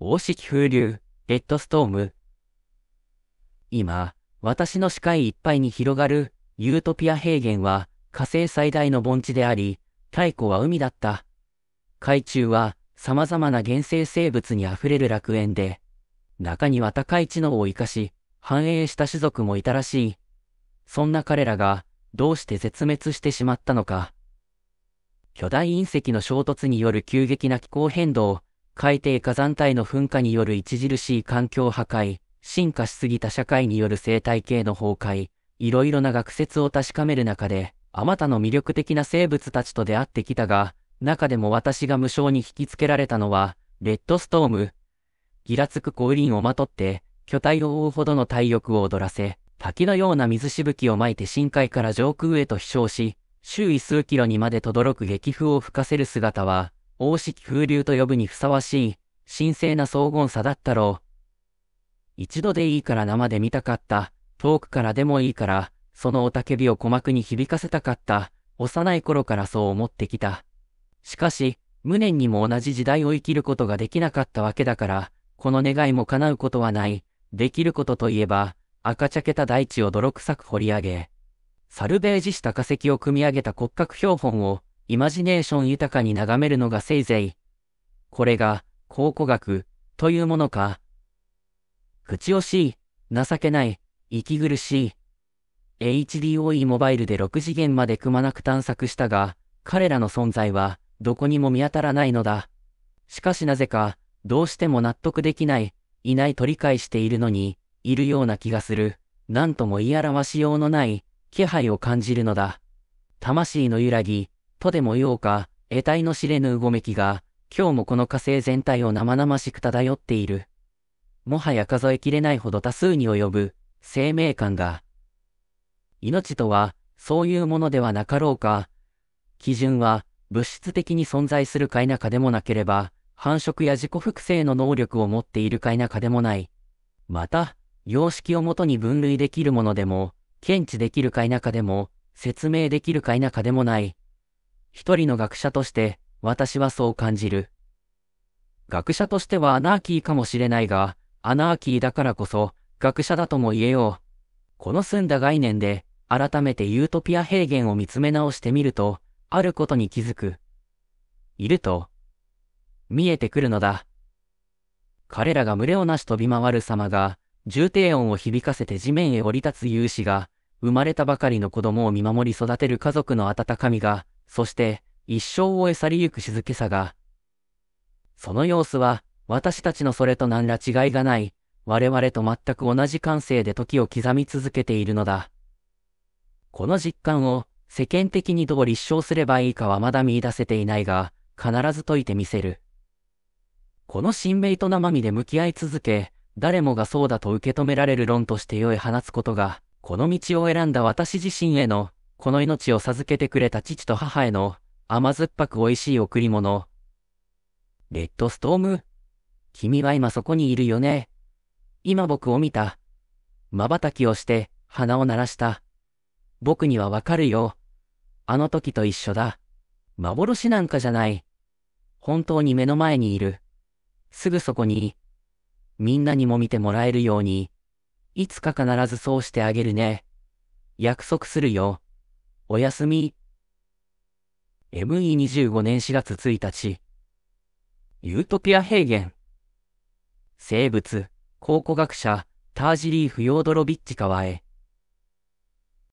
大式風流、レッドストーム。今、私の視界いっぱいに広がる、ユートピア平原は、火星最大の盆地であり、太古は海だった。海中は、様々な原生生物に溢れる楽園で、中には高い知能を活かし、繁栄した種族もいたらしい。そんな彼らが、どうして絶滅してしまったのか。巨大隕石の衝突による急激な気候変動、海底火山帯の噴火による著しい環境破壊、進化しすぎた社会による生態系の崩壊、いろいろな学説を確かめる中で、あまたの魅力的な生物たちと出会ってきたが、中でも私が無償に引きつけられたのは、レッドストーム。ギラつくリンをまとって、巨体を覆うほどの体力を踊らせ、滝のような水しぶきをまいて深海から上空へと飛翔し、周囲数キロにまで轟く激風を吹かせる姿は、王式風流と呼ぶにふさわしい、神聖な荘厳さだったろう。一度でいいから生で見たかった、遠くからでもいいから、その雄たけびを鼓膜に響かせたかった、幼い頃からそう思ってきた。しかし、無念にも同じ時代を生きることができなかったわけだから、この願いも叶うことはない。できることといえば、赤茶けた大地を泥臭く掘り上げ、サルベージした化石を組み上げた骨格標本を、イマジネーション豊かに眺めるのがせいぜい。これが、考古学、というものか。口惜しい、情けない、息苦しい。HDOE モバイルで6次元までくまなく探索したが、彼らの存在は、どこにも見当たらないのだ。しかしなぜか、どうしても納得できない、いないと理解しているのに、いるような気がする、なんとも言い表しようのない、気配を感じるのだ。魂の揺らぎ、とでも言おうか、得体の知れぬうごめきが、今日もこの火星全体を生々しく漂っている。もはや数えきれないほど多数に及ぶ、生命感が。命とは、そういうものではなかろうか。基準は、物質的に存在するか否かでもなければ、繁殖や自己複製の能力を持っているか否かでもない。また、様式をもとに分類できるものでも、検知できるか否かでも、説明できるか否かでもない。一人の学者として、私はそう感じる。学者としてはアナーキーかもしれないが、アナーキーだからこそ、学者だとも言えよう。この澄んだ概念で、改めてユートピア平原を見つめ直してみると、あることに気づく。いると、見えてくるのだ。彼らが群れをなし飛び回る様が、重低音を響かせて地面へ降り立つ勇士が、生まれたばかりの子供を見守り育てる家族の温かみが、そして一生をえ去りゆく静けさが、その様子は、私たちのそれと何ら違いがない、我々と全く同じ感性で時を刻み続けているのだ。この実感を世間的にどう立証すればいいかはまだ見出せていないが、必ず解いてみせる。この神明と生身で向き合い続け、誰もがそうだと受け止められる論として世へ放つことが、この道を選んだ私自身へのこの命を授けてくれた父と母への甘酸っぱく美味しい贈り物。レッドストーム君は今そこにいるよね。今僕を見た。瞬きをして鼻を鳴らした。僕にはわかるよ。あの時と一緒だ。幻なんかじゃない。本当に目の前にいる。すぐそこに。みんなにも見てもらえるように。いつか必ずそうしてあげるね。約束するよ。おやすみ。ME25 年4月1日。ユートピア平原。生物、考古学者、タージリーフ・ヨードロビッチ・川へ。